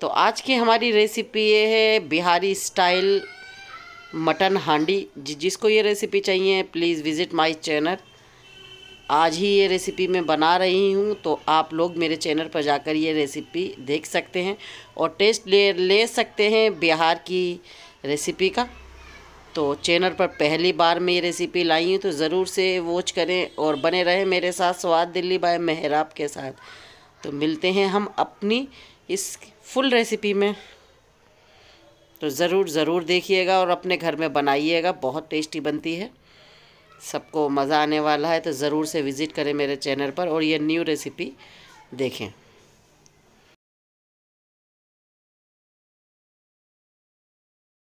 तो आज की हमारी रेसिपी ये है बिहारी स्टाइल मटन हांडी जि जिसको ये रेसिपी चाहिए प्लीज़ विज़िट माय चैनल आज ही ये रेसिपी मैं बना रही हूँ तो आप लोग मेरे चैनल पर जाकर ये रेसिपी देख सकते हैं और टेस्ट ले ले सकते हैं बिहार की रेसिपी का तो चैनल पर पहली बार मैं ये रेसिपी लाई हूँ तो ज़रूर से वॉच करें और बने रहें मेरे साथ स्वाद दिल्ली बाय मेहराब के साथ तो मिलते हैं हम अपनी इस फुल रेसिपी में तो ज़रूर ज़रूर देखिएगा और अपने घर में बनाइएगा बहुत टेस्टी बनती है सबको मज़ा आने वाला है तो ज़रूर से विज़िट करें मेरे चैनल पर और ये न्यू रेसिपी देखें